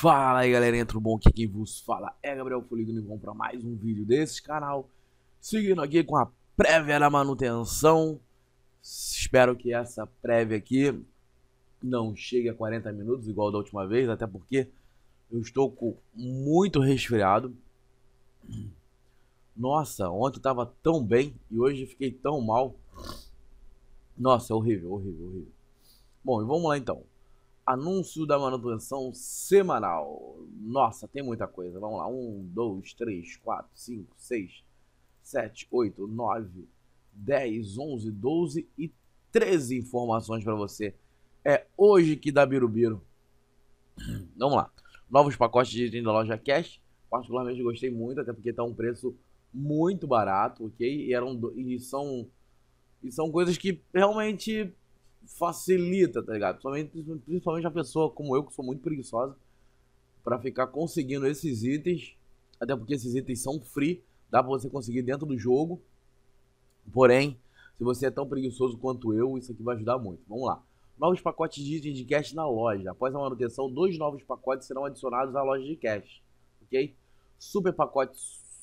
Fala aí galerinha, tudo bom? Aqui quem vos fala é Gabriel Folido e vamos para mais um vídeo desse canal Seguindo aqui com a prévia da manutenção Espero que essa prévia aqui não chegue a 40 minutos igual da última vez Até porque eu estou com muito resfriado Nossa, ontem estava tão bem e hoje fiquei tão mal Nossa, é horrível, horrível, horrível Bom, e vamos lá então anúncio da manutenção semanal. Nossa, tem muita coisa. Vamos lá. 1, 2, 3, 4, 5, 6, 7, 8, 9, 10, 11, 12 e 13 informações para você. É hoje que dá birubiru. Vamos lá. Novos pacotes de item da loja Cash. Particularmente gostei muito, até porque está um preço muito barato, ok? E, eram, e, são, e são coisas que realmente facilita, tá ligado? Principalmente, principalmente a pessoa como eu, que sou muito preguiçosa, para ficar conseguindo esses itens, até porque esses itens são free, dá pra você conseguir dentro do jogo. Porém, se você é tão preguiçoso quanto eu, isso aqui vai ajudar muito. Vamos lá. Novos pacotes de itens de cash na loja. Após a manutenção, dois novos pacotes serão adicionados à loja de cash. Ok? Super pacote,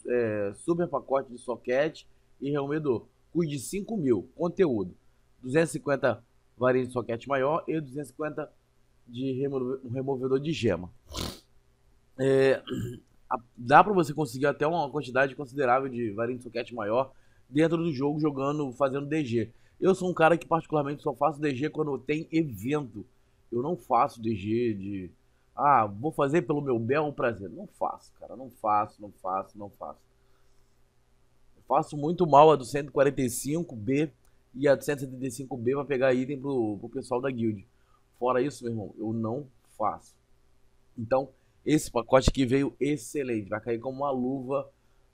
é, super pacote de soquete e reumedor. Cuide de 5 mil. Conteúdo. 250 varinha de soquete maior e 250 de remo um removedor de gema. É, a, dá para você conseguir até uma quantidade considerável de varinha de soquete maior dentro do jogo, jogando, fazendo DG. Eu sou um cara que particularmente só faço DG quando tem evento. Eu não faço DG de... Ah, vou fazer pelo meu belo prazer. Não faço, cara. Não faço, não faço, não faço. Eu faço muito mal a do 145B e a 175B para pegar item pro, pro pessoal da guild. Fora isso, meu irmão, eu não faço. Então, esse pacote aqui veio excelente. Vai cair como uma luva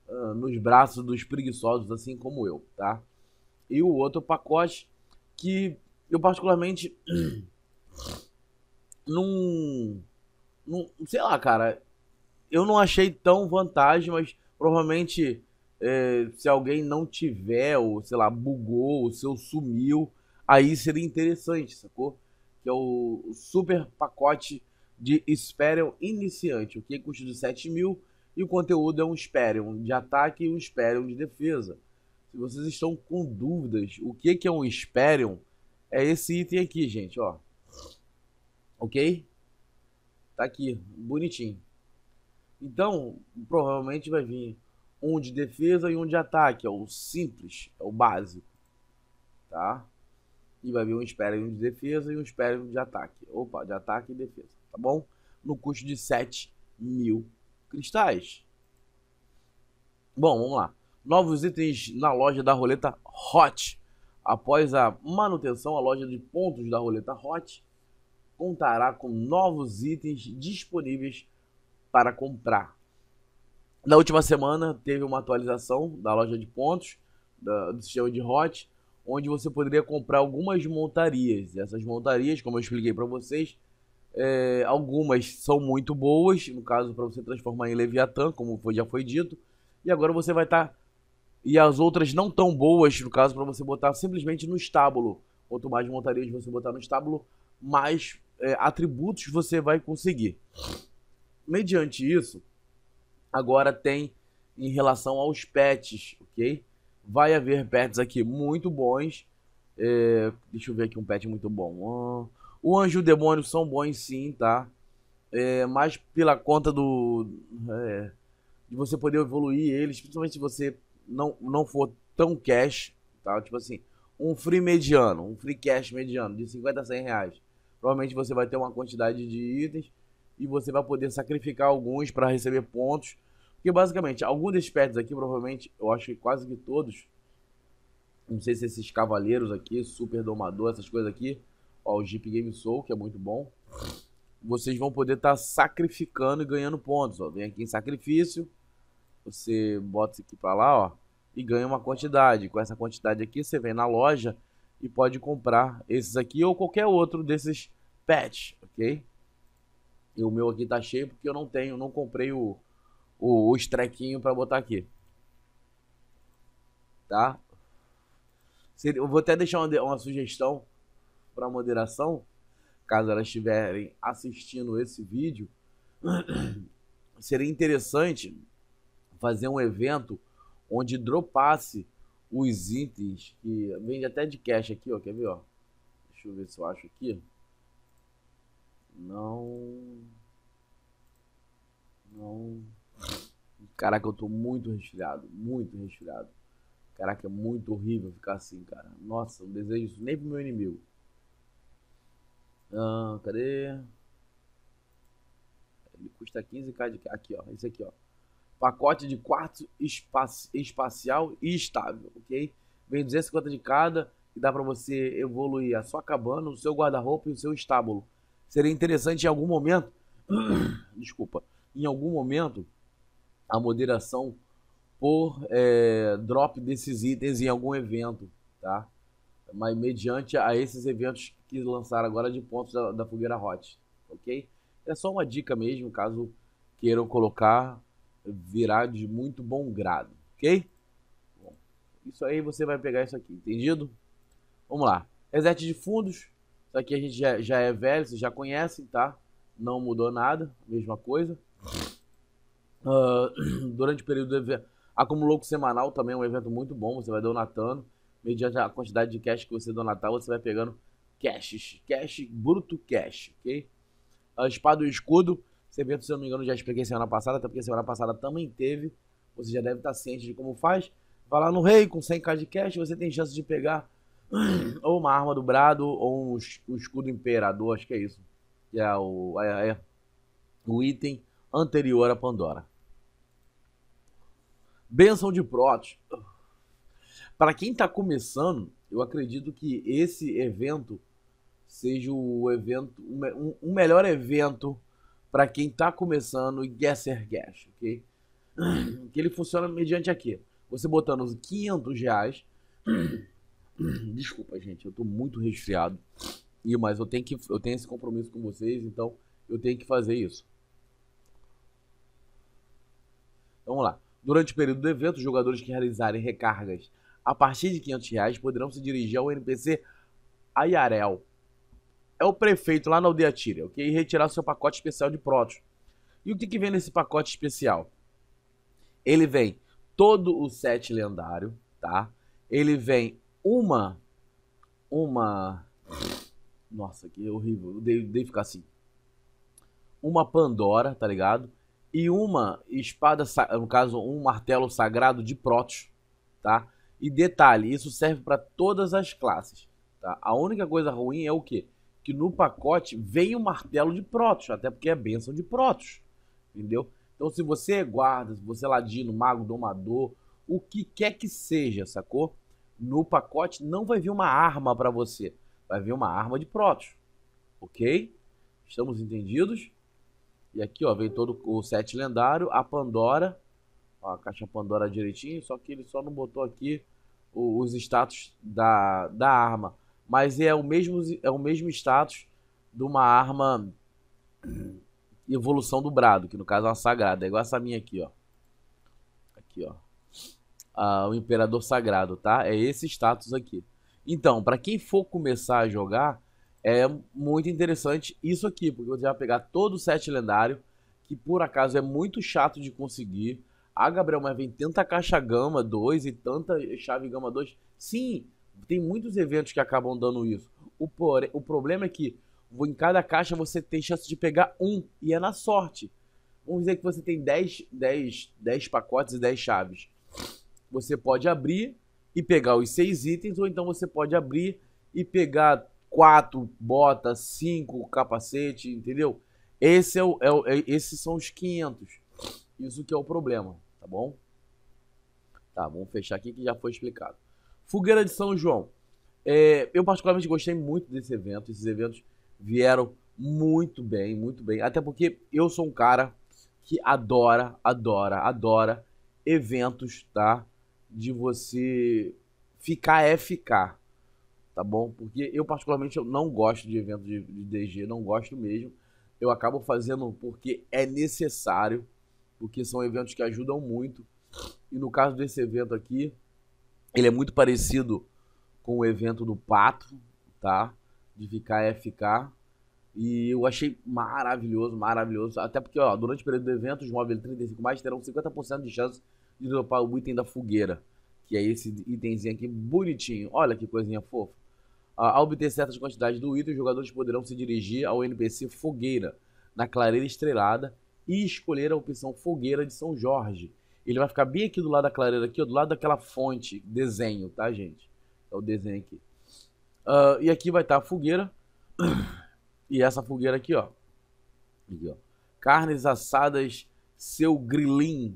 uh, nos braços dos preguiçosos, assim como eu, tá? E o outro pacote que eu particularmente não, não... Sei lá, cara. Eu não achei tão vantagem, mas provavelmente é, se alguém não tiver, ou sei lá, bugou, ou seu sumiu, aí seria interessante, sacou? Que é o super pacote de Sperion iniciante, o que custa de 7 mil e o conteúdo é um Sperion de ataque e um Sperion de defesa. Se vocês estão com dúvidas, o que é um Sperion, é esse item aqui, gente, ó. Ok? Tá aqui, bonitinho. Então, provavelmente vai vir um de defesa e um de ataque, é o simples, é o básico, tá? E vai vir um espera e um de defesa e um espera e um de ataque. Opa, de ataque e defesa, tá bom? No custo de 7 mil cristais. Bom, vamos lá. Novos itens na loja da roleta Hot. Após a manutenção, a loja de pontos da roleta Hot contará com novos itens disponíveis para comprar. Na última semana teve uma atualização da loja de pontos, da, do sistema de hot, onde você poderia comprar algumas montarias. Essas montarias, como eu expliquei para vocês, é, algumas são muito boas, no caso para você transformar em Leviatã, como foi, já foi dito, e agora você vai estar. Tá... e as outras não tão boas, no caso, para você botar simplesmente no estábulo. Quanto mais montarias você botar no estábulo, mais é, atributos você vai conseguir. Mediante isso, Agora tem em relação aos pets, ok? Vai haver pets aqui muito bons. É, deixa eu ver aqui um pet muito bom. o anjo e o demônio são bons sim, tá? É, mas pela conta do. É, de você poder evoluir eles, principalmente se você não, não for tão cash, tá? Tipo assim, um free mediano, um free cash mediano de 50 a 100 reais. Provavelmente você vai ter uma quantidade de itens e você vai poder sacrificar alguns para receber pontos. Porque basicamente, alguns desses pets aqui, provavelmente, eu acho que quase que todos, não sei se esses cavaleiros aqui, super domador, essas coisas aqui, ó, o Jeep Game Soul, que é muito bom, vocês vão poder estar tá sacrificando e ganhando pontos, ó. Vem aqui em sacrifício, você bota isso aqui para lá, ó, e ganha uma quantidade. Com essa quantidade aqui, você vem na loja e pode comprar esses aqui ou qualquer outro desses pets, ok? E o meu aqui tá cheio porque eu não tenho, não comprei o, o, o para botar aqui. Tá? Eu vou até deixar uma, uma sugestão para moderação, caso elas estiverem assistindo esse vídeo. Seria interessante fazer um evento onde dropasse os itens que vende até de cash aqui, ó. Quer ver, ó? Deixa eu ver se eu acho aqui. Não. Não. Caraca, eu tô muito resfriado, muito resfriado. Caraca, é muito horrível ficar assim, cara. Nossa, não desejo isso nem pro meu inimigo. Ah, cadê? Ele custa 15k de. Aqui, ó. Esse aqui, ó. Pacote de quarto espaci... espacial e estável, ok? Vem 250 de cada e dá para você evoluir a é sua cabana, o seu guarda-roupa e o seu estábulo. Seria interessante em algum momento, desculpa, em algum momento, a moderação por é, drop desses itens em algum evento, tá? Mas mediante a esses eventos que lançaram agora de pontos da, da fogueira hot, ok? É só uma dica mesmo, caso queiram colocar, virá de muito bom grado, ok? Bom, isso aí você vai pegar isso aqui, entendido? Vamos lá. Reset de fundos, isso aqui a gente já, já é velho, vocês já conhecem, tá? Não mudou nada, mesma coisa. Uh, durante o período do evento, acumulou com semanal também, é um evento muito bom, você vai donatando. Mediante a quantidade de cash que você donatar, você vai pegando cash, cash, bruto cash, ok? A espada e o escudo, esse evento, se eu não me engano, já expliquei semana passada, até porque semana passada também teve. Você já deve estar ciente de como faz. Vai lá no rei com 100k de cash, você tem chance de pegar ou uma arma do Brado, ou um, um escudo imperador, acho que é isso. Que é o, é, é o item anterior a Pandora. Benção de Protos. Para quem está começando, eu acredito que esse evento seja o evento um, um melhor evento para quem está começando Guesser Guest ok? Que ele funciona mediante aqui. Você botando os 500 reais Hum. Desculpa, gente, eu tô muito resfriado. E mas eu tenho que eu tenho esse compromisso com vocês, então eu tenho que fazer isso. Então, vamos lá. Durante o período do evento, os jogadores que realizarem recargas a partir de 500 reais poderão se dirigir ao NPC Ayarel. É o prefeito lá na aldeia Tira, ok? E retirar seu pacote especial de prótons. E o que, que vem nesse pacote especial? Ele vem todo o set lendário, tá? Ele vem uma. Uma. Nossa, que horrível. Eu dei, dei ficar assim. Uma Pandora, tá ligado? E uma espada, no caso, um martelo sagrado de Protos, tá? E detalhe, isso serve para todas as classes, tá? A única coisa ruim é o quê? Que no pacote vem o martelo de Protos, até porque é benção de Protos, entendeu? Então se você é guarda, se você é ladino, mago, domador, o que quer que seja, sacou? no pacote não vai vir uma arma para você, vai vir uma arma de Protoss, ok? Estamos entendidos? E aqui, ó, vem todo o set lendário, a Pandora, ó, a caixa Pandora direitinho, só que ele só não botou aqui os status da, da arma, mas é o mesmo é o mesmo status de uma arma evolução do brado, que no caso é uma sagrada, é igual essa minha aqui, ó. Aqui, ó uh, o Imperador Sagrado, tá? É esse status aqui. Então, para quem for começar a jogar, é muito interessante isso aqui, porque você vai pegar todo o set lendário, que por acaso é muito chato de conseguir. Ah, Gabriel, mas vem tanta caixa gama 2 e tanta chave gama 2. Sim, tem muitos eventos que acabam dando isso. O, por... o problema é que em cada caixa você tem chance de pegar um, e é na sorte. Vamos dizer que você tem 10, 10 pacotes e 10 chaves. Você pode abrir e pegar os seis itens, ou então você pode abrir e pegar quatro botas, cinco capacete, entendeu? Esse é o, é é, esses são os 500. Isso que é o problema, tá bom? Tá, vamos fechar aqui que já foi explicado. Fogueira de São João. É, eu particularmente gostei muito desse evento. Esses eventos vieram muito bem, muito bem. Até porque eu sou um cara que adora, adora, adora eventos, tá? de você ficar é ficar, tá bom? Porque eu, particularmente, eu não gosto de evento de, de DG, não gosto mesmo. Eu acabo fazendo porque é necessário, porque são eventos que ajudam muito. E no caso desse evento aqui, ele é muito parecido com o evento do Pato, tá? De ficar é ficar. E eu achei maravilhoso, maravilhoso. Até porque, ó, durante o período do evento, os móveis 35 mais terão 50% de chance dropar o item da fogueira, que é esse itemzinho aqui bonitinho. Olha que coisinha fofa. Ah, ao obter certas quantidades do item, os jogadores poderão se dirigir ao NPC Fogueira, na clareira estrelada, e escolher a opção Fogueira de São Jorge. Ele vai ficar bem aqui do lado da clareira, aqui, ó, do lado daquela fonte, desenho, tá, gente? É o desenho aqui. Ah, e aqui vai estar tá a fogueira. E essa fogueira aqui, ó. Aqui, ó. Carnes assadas, seu grilim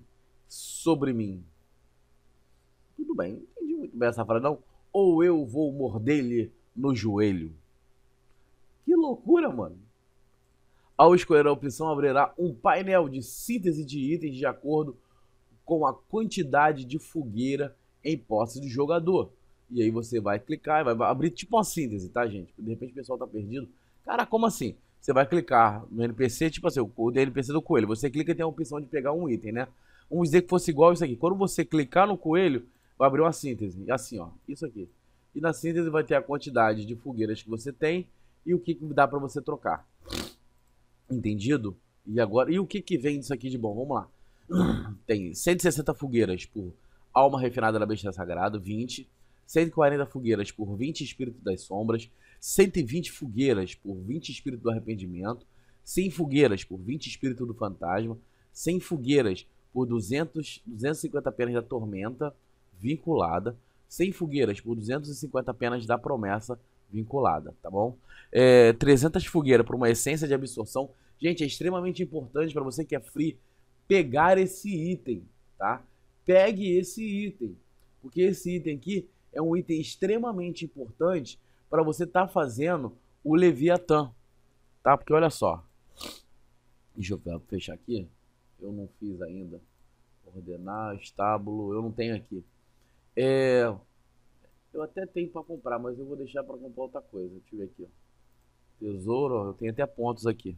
sobre mim. Tudo bem, entendi muito bem essa frase, não. Ou eu vou morder-lhe no joelho. Que loucura, mano. Ao escolher a opção, abrirá um painel de síntese de itens de acordo com a quantidade de fogueira em posse do jogador. E aí você vai clicar e vai abrir tipo uma síntese, tá, gente? De repente o pessoal tá perdido. Cara, como assim? Você vai clicar no NPC, tipo assim, o NPC do coelho. Você clica e tem a opção de pegar um item, né? Vamos dizer que fosse igual isso aqui. Quando você clicar no coelho, vai abrir uma síntese. Assim, ó. Isso aqui. E na síntese vai ter a quantidade de fogueiras que você tem e o que, que dá para você trocar. Entendido? E agora, e o que, que vem disso aqui de bom? Vamos lá. Tem 160 fogueiras por alma refinada da besta sagrada, 20. 140 fogueiras por 20 espíritos das sombras. 120 fogueiras por 20 espíritos do arrependimento. 100 fogueiras por 20 espíritos do fantasma. 100 fogueiras por 200, 250 penas da tormenta vinculada, sem fogueiras por 250 penas da promessa vinculada, tá bom? É, 300 fogueiras por uma essência de absorção. Gente, é extremamente importante para você que é free pegar esse item, tá? Pegue esse item, porque esse item aqui é um item extremamente importante para você estar tá fazendo o Leviatã, tá? Porque olha só, deixa eu fechar aqui eu não fiz ainda. Ordenar, estábulo, eu não tenho aqui. É, eu até tenho para comprar, mas eu vou deixar para comprar outra coisa. Deixa eu ver aqui. Ó. Tesouro, eu tenho até pontos aqui.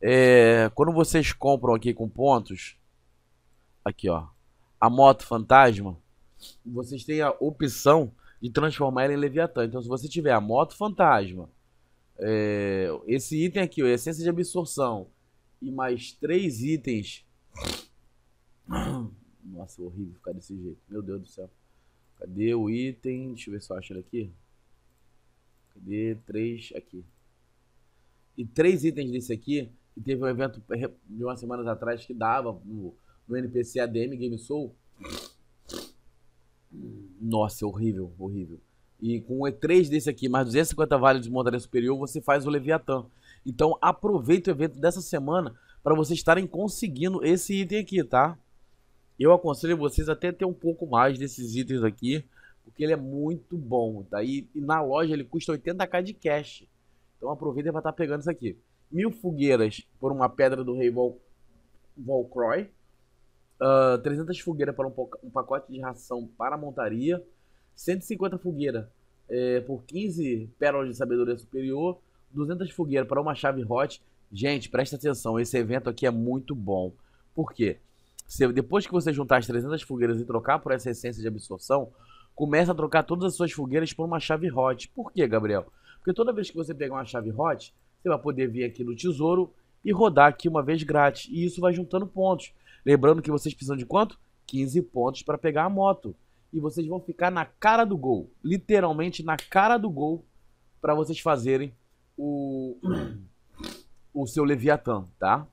É, quando vocês compram aqui com pontos, aqui ó, a moto fantasma, vocês têm a opção de transformar ela em Leviatã. Então, se você tiver a moto fantasma, é, esse item aqui, ó, essência de absorção, e mais três itens. Nossa, horrível ficar desse jeito. Meu Deus do céu. Cadê o item? Deixa eu ver se eu acho ele aqui. Cadê? Três. Aqui. E três itens desse aqui. E teve um evento de umas semanas atrás que dava no, no NPC ADM Game Soul. Nossa, é horrível, horrível. E com três desse aqui, mais 250 vales de montaria superior, você faz o Leviatã. Então aproveita o evento dessa semana para vocês estarem conseguindo esse item aqui, tá? Eu aconselho vocês até ter um pouco mais desses itens aqui, porque ele é muito bom, tá? E, e na loja ele custa 80k de cash. Então aproveita para estar tá pegando isso aqui. Mil fogueiras por uma pedra do rei Vol Volcroy. Uh, ah, 300 fogueiras para um, um, pacote de ração para a montaria. 150 fogueiras é, por 15 pérolas de sabedoria superior. 200 fogueiras para uma chave hot. Gente, presta atenção, esse evento aqui é muito bom. Por quê? Se, depois que você juntar as 300 fogueiras e trocar por essa essência de absorção, começa a trocar todas as suas fogueiras por uma chave hot. Por quê, Gabriel? Porque toda vez que você pegar uma chave hot, você vai poder vir aqui no tesouro e rodar aqui uma vez grátis. E isso vai juntando pontos. Lembrando que vocês precisam de quanto? 15 pontos para pegar a moto. E vocês vão ficar na cara do gol, literalmente na cara do gol, para vocês fazerem o, o seu Leviatã, tá?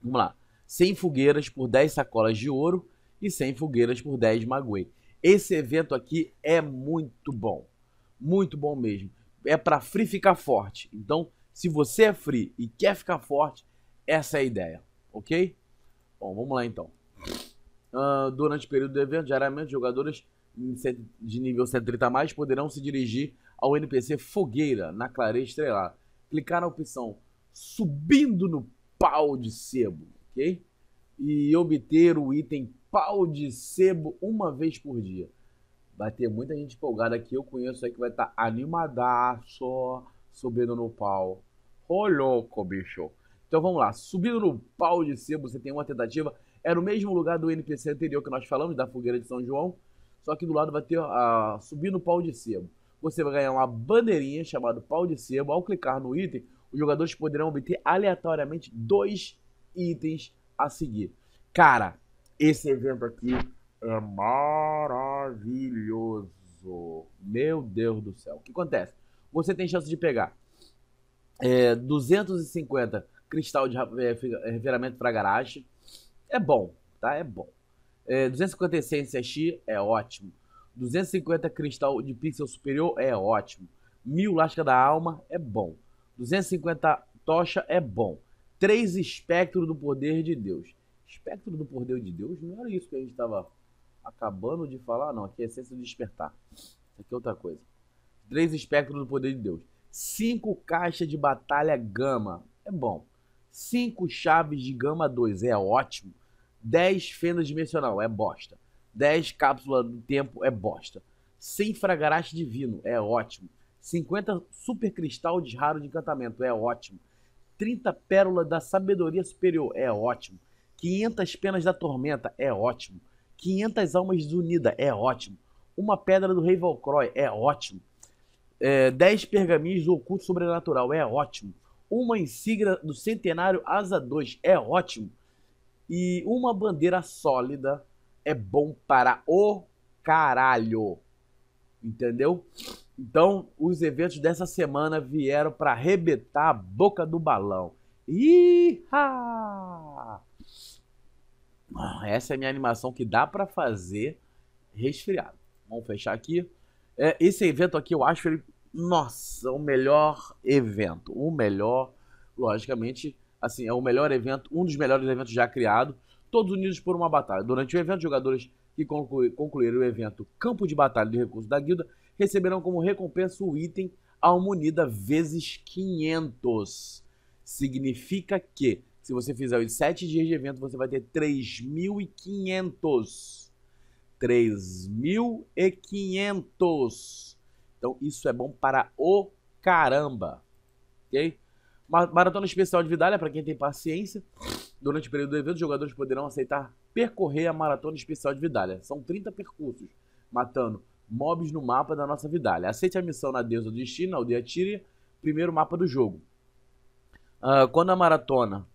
Vamos lá. 100 fogueiras por 10 sacolas de ouro e 100 fogueiras por 10 maguei. Esse evento aqui é muito bom. Muito bom mesmo. É para free ficar forte. Então, se você é free e quer ficar forte, essa é a ideia, ok? Bom, vamos lá então. Uh, durante o período do evento, diariamente, jogadores de nível 130 mais poderão se dirigir ao NPC Fogueira na clareira estrelar. Clicar na opção Subindo no pau de sebo, ok? E obter o item pau de sebo uma vez por dia. Vai ter muita gente empolgada que eu conheço aí que vai estar tá animadaço subindo no pau. Ô louco, bicho. Então vamos lá. Subindo no pau de sebo, você tem uma tentativa. Era é o mesmo lugar do NPC anterior que nós falamos, da fogueira de São João. Só que do lado vai ter a uh, subir no pau de sebo você vai ganhar uma bandeirinha chamada pau de sebo. Ao clicar no item, os jogadores poderão obter aleatoriamente dois itens a seguir. Cara, esse evento aqui é maravilhoso. Meu Deus do céu. O que acontece? Você tem chance de pegar é, 250 cristal de é, é para garagem. É bom, tá? É bom. É, 250 essência X é ótimo. 250 cristal de pixel superior é ótimo. 1000 lasca da alma é bom. 250 tocha é bom. 3 espectro do poder de Deus. Espectro do poder de Deus? Não era isso que a gente estava acabando de falar, não. Aqui é essência do despertar. aqui é outra coisa. 3 espectro do poder de Deus. 5 caixas de batalha gama. É bom. 5 chaves de gama 2 é ótimo. 10 fendas dimensional é bosta. 10 cápsulas do tempo é bosta. 100 fragarache divino é ótimo. 50 super cristal de raro de encantamento é ótimo. 30 pérolas da sabedoria superior é ótimo. 500 penas da tormenta é ótimo. 500 almas desunidas é ótimo. Uma pedra do rei Valcroy é ótimo. É, 10 pergaminhos do oculto sobrenatural é ótimo. Uma insígnia do centenário Asa 2 é ótimo. E uma bandeira sólida é bom para o caralho. Entendeu? Então, os eventos dessa semana vieram para arrebentar a boca do balão. Iha! Essa é a minha animação que dá para fazer resfriado. Vamos fechar aqui. É, esse evento aqui eu acho ele, nossa, o melhor evento. O melhor, logicamente, assim, é o melhor evento, um dos melhores eventos já criado todos unidos por uma batalha. Durante o evento, jogadores que concluíram o evento Campo de Batalha de Recursos da Guilda receberão como recompensa o item Almunida vezes 500. Significa que, se você fizer os 7 dias de evento, você vai ter 3.500. 3.500. Então, isso é bom para o caramba. Ok? Maratona especial de Vidalha, para quem tem paciência. Durante o período do evento, os jogadores poderão aceitar percorrer a Maratona Especial de Vidalha. São 30 percursos, matando mobs no mapa da nossa Vidalha. Aceite a missão na Deusa do Destino, Aldeia Tíria, primeiro mapa do jogo. Uh, quando a maratona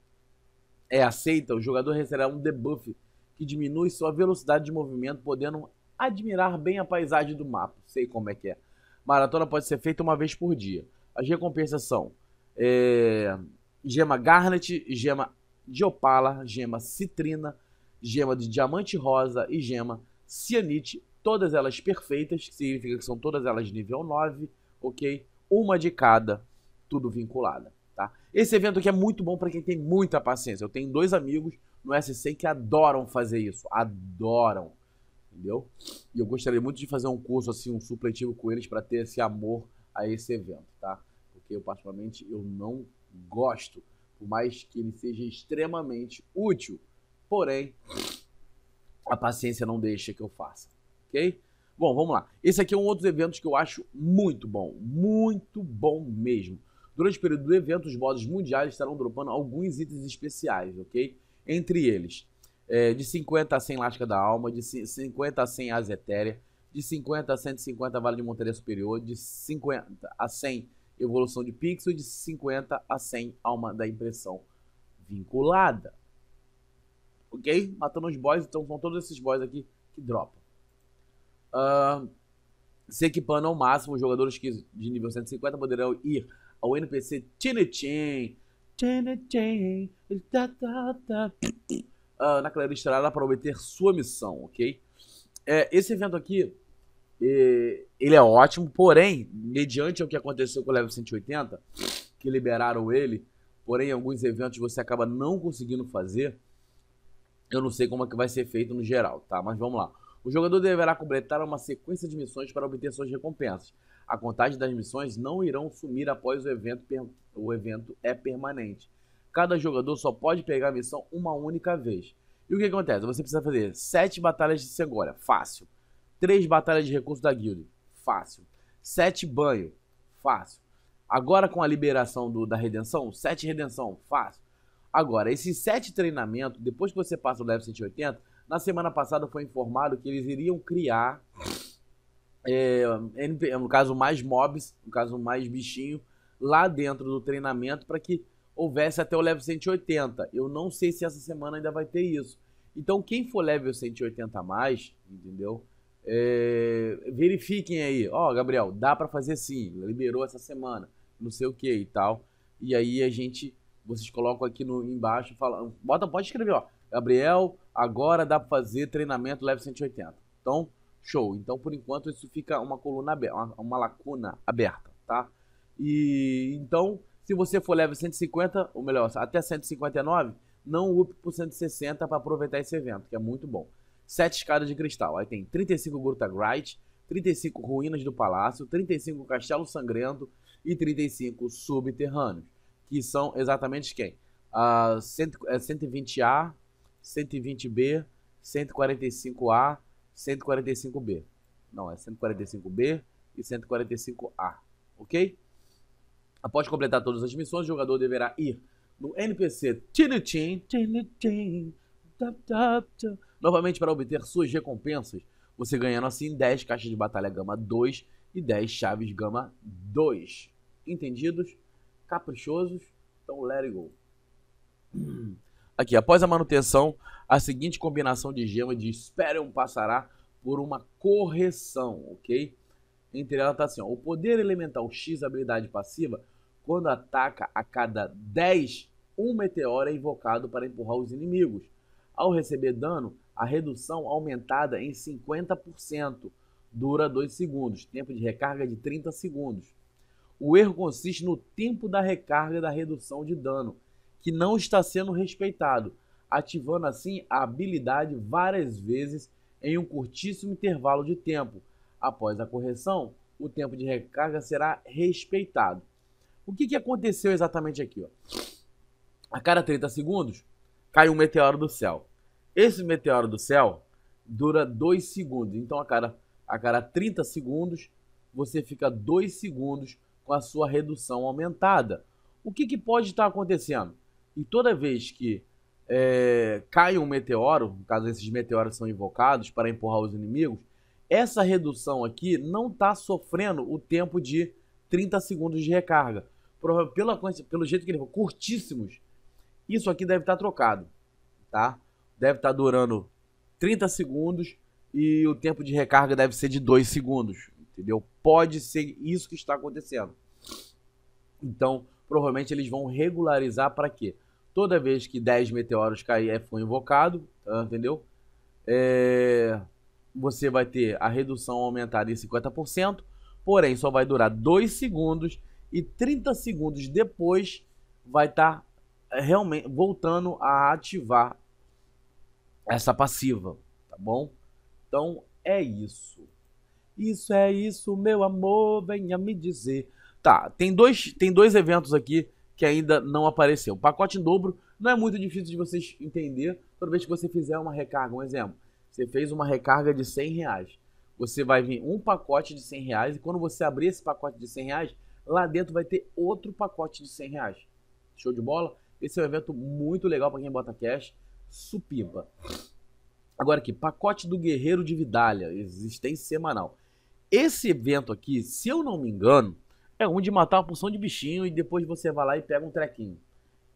é aceita, o jogador receberá um debuff que diminui sua velocidade de movimento, podendo admirar bem a paisagem do mapa. Sei como é que é. Maratona pode ser feita uma vez por dia. As recompensas são é, gema garnet, gema de opala, gema citrina, gema de diamante rosa e gema cianite, todas elas perfeitas, que significa que são todas elas nível 9, ok? Uma de cada, tudo vinculada, tá? Esse evento aqui é muito bom para quem tem muita paciência. Eu tenho dois amigos no SC que adoram fazer isso, adoram, entendeu? E eu gostaria muito de fazer um curso assim, um supletivo com eles para ter esse amor a esse evento, tá? eu particularmente eu não gosto, por mais que ele seja extremamente útil. Porém, a paciência não deixa que eu faça, ok? Bom, vamos lá. Esse aqui é um outro evento que eu acho muito bom, muito bom mesmo. Durante o período do evento, os modos mundiais estarão dropando alguns itens especiais, ok? Entre eles, é, de 50 a 100 Lasca da Alma, de 50 a 100 Asa Etérea, de 50 a 150 Vale de Montaria Superior, de 50 a 100 evolução de pixel de 50 a 100 alma da impressão vinculada. Ok? Matando os boys, então são todos esses boys aqui que dropam. Uh, se equipando ao máximo, os jogadores que de nível 150 poderão ir ao NPC Tinichin. Tinichin. Uh, na Clara Estrada para obter sua missão, ok? É, esse evento aqui ele é ótimo, porém, mediante o que aconteceu com o Level 180, que liberaram ele, porém, alguns eventos você acaba não conseguindo fazer. Eu não sei como é que vai ser feito no geral, tá? Mas vamos lá. O jogador deverá completar uma sequência de missões para obter suas recompensas. A contagem das missões não irão sumir após o evento, o evento é permanente. Cada jogador só pode pegar a missão uma única vez. E o que acontece? Você precisa fazer sete batalhas de Segória. fácil Três batalhas de recursos da guilda. Fácil. Sete banho. Fácil. Agora com a liberação do, da redenção, sete redenção. Fácil. Agora, esses sete treinamentos, depois que você passa o level 180, na semana passada foi informado que eles iriam criar, é, no caso, mais mobs, no caso, mais bichinho, lá dentro do treinamento para que houvesse até o level 180. Eu não sei se essa semana ainda vai ter isso. Então, quem for level 180 a mais, entendeu? É, verifiquem aí, ó, oh, Gabriel, dá para fazer sim, liberou essa semana, não sei o que e tal. E aí a gente, vocês colocam aqui no embaixo, fala, bota, pode escrever, ó, Gabriel, agora dá para fazer treinamento leve 180. Então, show. Então, por enquanto isso fica uma coluna aberta, uma, uma lacuna aberta, tá? E então, se você for leve 150, ou melhor, até 159, não up por 160 para aproveitar esse evento, que é muito bom. 7 escadas de cristal. Aí tem 35 Grite, 35 Ruínas do Palácio, 35 Castelo Sangrento e 35 Subterrâneos. Que são exatamente quem? Uh, 120A, 120B, 145A, 145B. Não, é 145B e 145A, ok? Após completar todas as missões, o jogador deverá ir no NPC Tinitin, Tinitin, tap, tap, tap, Novamente, para obter suas recompensas, você ganhando assim 10 caixas de batalha gama 2 e 10 chaves gama 2. Entendidos? Caprichosos? Então, let it go. Aqui, após a manutenção, a seguinte combinação de gema de Sperium passará por uma correção, ok? Entre ela tá assim, ó, o poder elemental X, habilidade passiva, quando ataca a cada 10, um meteoro é invocado para empurrar os inimigos. Ao receber dano, a redução aumentada em 50%, dura 2 segundos, tempo de recarga de 30 segundos. O erro consiste no tempo da recarga da redução de dano, que não está sendo respeitado, ativando assim a habilidade várias vezes em um curtíssimo intervalo de tempo. Após a correção, o tempo de recarga será respeitado. O que, que aconteceu exatamente aqui? Ó? A cada 30 segundos, cai um meteoro do céu. Esse meteoro do céu dura 2 segundos. Então, a cada, a cada 30 segundos, você fica 2 segundos com a sua redução aumentada. O que, que pode estar acontecendo? E toda vez que é, cai um meteoro, no caso esses meteoros são invocados para empurrar os inimigos, essa redução aqui não está sofrendo o tempo de 30 segundos de recarga. Pela, pelo jeito que ele foi, curtíssimos, isso aqui deve estar tá trocado, tá? deve estar tá durando 30 segundos e o tempo de recarga deve ser de 2 segundos, entendeu? Pode ser isso que está acontecendo. Então, provavelmente eles vão regularizar para quê? Toda vez que 10 meteoros cair é, for invocado, tá, entendeu? É... Você vai ter a redução aumentada em 50%, porém só vai durar 2 segundos e 30 segundos depois vai estar tá, é, realmente voltando a ativar essa passiva, tá bom? Então é isso. Isso é isso, meu amor, venha me dizer. Tá, tem dois, tem dois eventos aqui que ainda não apareceu. pacote em dobro não é muito difícil de vocês entender toda vez que você fizer uma recarga. Um exemplo, você fez uma recarga de 100 reais. Você vai vir um pacote de 100 reais e quando você abrir esse pacote de 100 reais, lá dentro vai ter outro pacote de 100 reais. Show de bola? Esse é um evento muito legal para quem bota cash. Supiba. Agora aqui, pacote do Guerreiro de Vidalha, existência semanal. Esse evento aqui, se eu não me engano, é onde matar uma porção de bichinho e depois você vai lá e pega um trequinho.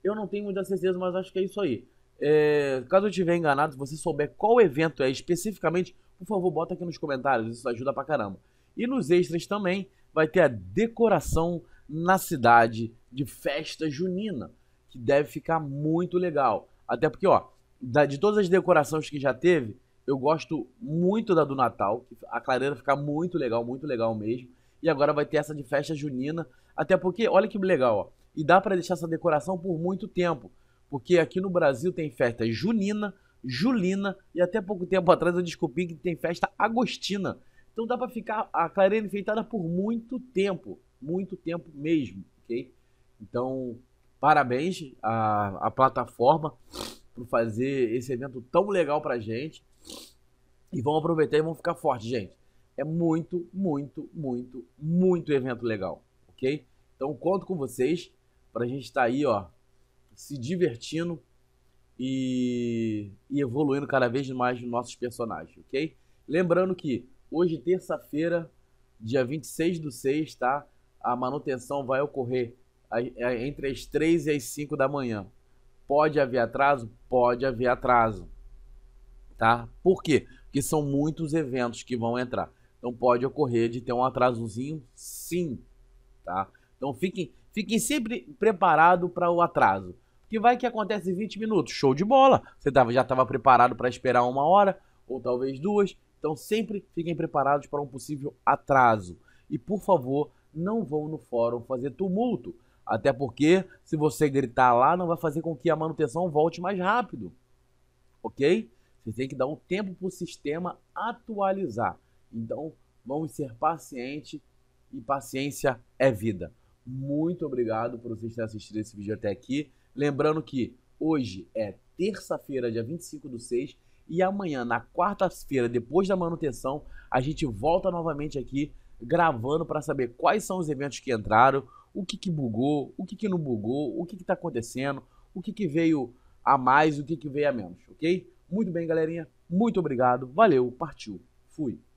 Eu não tenho muita certeza, mas acho que é isso aí. É, caso eu estiver enganado, se você souber qual evento é especificamente, por favor, bota aqui nos comentários, isso ajuda pra caramba. E nos extras também vai ter a decoração na cidade de festa junina, que deve ficar muito legal. Até porque, ó, da, de todas as decorações que já teve, eu gosto muito da do Natal. A clareira fica muito legal, muito legal mesmo. E agora vai ter essa de festa junina. Até porque, olha que legal, ó. E dá para deixar essa decoração por muito tempo. Porque aqui no Brasil tem festa junina, julina e até pouco tempo atrás eu descobri que tem festa agostina. Então dá para ficar a clareira enfeitada por muito tempo, muito tempo mesmo, ok? Então, parabéns à, à plataforma por fazer esse evento tão legal pra gente. E vão aproveitar e vão ficar fortes, gente. É muito, muito, muito, muito evento legal, ok? Então conto com vocês pra gente estar tá aí, ó, se divertindo e, e evoluindo cada vez mais nos nossos personagens, ok? Lembrando que hoje, terça-feira, dia 26 do 6, tá? A manutenção vai ocorrer entre as 3 e as 5 da manhã, Pode haver atraso? Pode haver atraso. Tá? Por quê? Porque são muitos eventos que vão entrar. Então pode ocorrer de ter um atrasozinho, sim. Tá? Então fiquem, fiquem sempre preparados para o atraso. Porque vai que acontece em 20 minutos. Show de bola! Você tava, já estava preparado para esperar uma hora, ou talvez duas. Então sempre fiquem preparados para um possível atraso. E por favor, não vão no fórum fazer tumulto. Até porque, se você gritar lá, não vai fazer com que a manutenção volte mais rápido. Ok? Você tem que dar um tempo para o sistema atualizar. Então, vamos ser pacientes e paciência é vida. Muito obrigado por vocês terem assistido esse vídeo até aqui. Lembrando que hoje é terça-feira, dia 25 do 6, e amanhã, na quarta-feira, depois da manutenção, a gente volta novamente aqui gravando para saber quais são os eventos que entraram, o que, que bugou, o que, que não bugou, o que está acontecendo, o que, que veio a mais, o que, que veio a menos, ok? Muito bem, galerinha. Muito obrigado. Valeu, partiu. Fui.